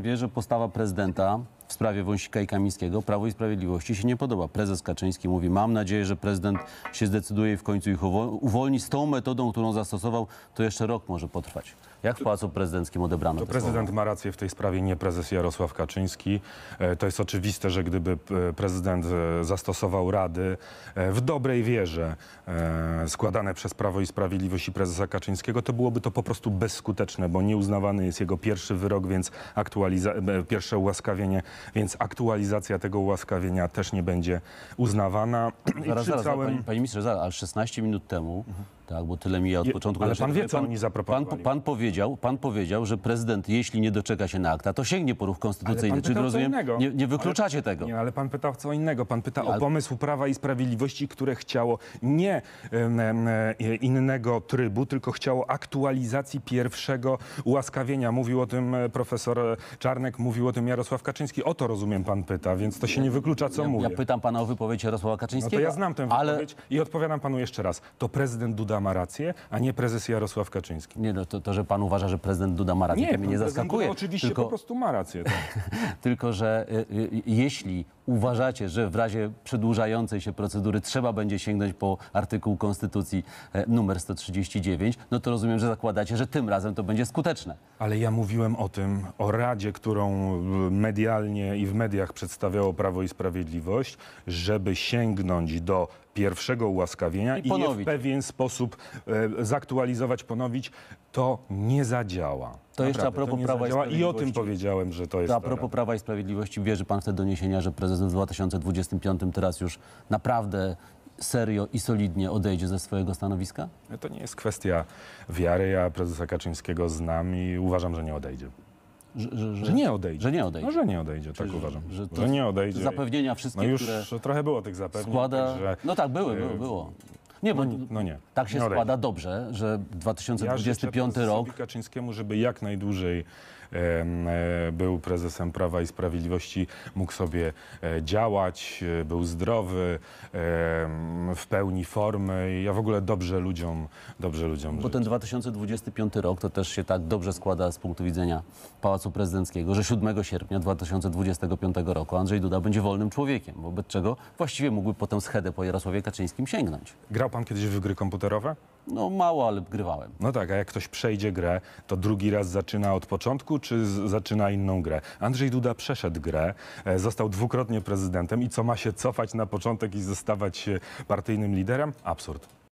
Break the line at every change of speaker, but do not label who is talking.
Wie, że postawa prezydenta sprawie Wąsika i Kamińskiego Prawo i Sprawiedliwości się nie podoba. Prezes Kaczyński mówi, mam nadzieję, że prezydent się zdecyduje i w końcu ich uwolni z tą metodą, którą zastosował, to jeszcze rok może potrwać. Jak w Pałacu Prezydenckim odebrano to prezydent słowa? ma rację w tej sprawie, nie
prezes Jarosław Kaczyński. E, to jest oczywiste, że gdyby e, prezydent e, zastosował rady w dobrej wierze składane przez Prawo i Sprawiedliwość i prezesa Kaczyńskiego, to byłoby to po prostu bezskuteczne, bo nieuznawany jest jego pierwszy wyrok, więc aktualiza pierwsze ułaskawienie więc aktualizacja tego ułaskawienia też nie będzie
uznawana. I Zaraz, przy zaraz, no, całym- panie, panie ministrze, zaraz, ale 16 minut temu, tak, bo tyle ja od początku. ale pan wie, co oni zaproponowali. Pan, pan, powiedział, pan powiedział, że prezydent, jeśli nie doczeka się na akta, to sięgnie po ruch konstytucyjny. Czyli rozumiem, innego. nie, nie wykluczacie ale, tego.
Nie, ale pan pyta o co innego. Pan pyta o pomysł Prawa i Sprawiedliwości, które chciało nie e, innego trybu, tylko chciało aktualizacji pierwszego ułaskawienia. Mówił o tym e, profesor Czarnek, mówił o tym Jarosław Kaczyński. O o to rozumiem pan pyta, więc to się nie wyklucza, co ja, mówię. Ja pytam pana o wypowiedź Jarosława No to ja znam tę ale... wypowiedź i odpowiadam panu jeszcze raz. To prezydent Duda ma rację, a nie prezes
Jarosław Kaczyński. Nie, no to, to, że pan uważa, że prezydent Duda ma rację, to mnie nie Duda zaskakuje. oczywiście tylko, po prostu ma rację. Tak. tylko, że y, y, jeśli uważacie, że w razie przedłużającej się procedury trzeba będzie sięgnąć po artykuł Konstytucji e, numer 139, no to rozumiem, że zakładacie, że tym razem to będzie skuteczne.
Ale ja mówiłem o tym, o Radzie, którą e, medialnie i w mediach przedstawiało Prawo i Sprawiedliwość, żeby sięgnąć do pierwszego ułaskawienia I i, je w pewien sposób e, zaktualizować, ponowić to nie zadziała. To Naprawdę, jeszcze a propos to Prawa i Sprawiedliwości. I o tym powiedziałem,
że to jest... To a propos Prawa i Sprawiedliwości, wierzy pan w te doniesienia, że prezes w 2025 teraz już naprawdę serio i solidnie odejdzie ze swojego stanowiska? To nie jest kwestia
wiary. Ja prezesa Kaczyńskiego znam i uważam, że nie odejdzie.
Że, że, że, nie odejdzie. Że nie odejdzie. No, że nie odejdzie, tak Czyli, uważam. Że, to, że nie odejdzie. Zapewnienia wszystkich, No już które trochę było tych zapewnień. Składa... Także, no tak, były, e, było. było. Nie, bo no, no nie. Tak się składa dobrze, że 2025 ja rok...
Kaczyńskiemu, żeby jak najdłużej E, był prezesem Prawa i Sprawiedliwości, mógł sobie e, działać, e, był zdrowy,
w pełni formy. Ja w ogóle dobrze ludziom, dobrze ludziom Bo ten 2025 rok to też się tak dobrze składa z punktu widzenia Pałacu Prezydenckiego, że 7 sierpnia 2025 roku Andrzej Duda będzie wolnym człowiekiem, wobec czego właściwie mógłby potem schedę po Jarosławie Kaczyńskim sięgnąć. Grał pan kiedyś w gry komputerowe? No mało, ale grywałem.
No tak, a jak ktoś przejdzie grę, to drugi raz zaczyna od początku, czy z- zaczyna inną grę? Andrzej Duda przeszedł grę, e, został dwukrotnie prezydentem i co ma się cofać na początek i zostawać e, partyjnym liderem? Absurd.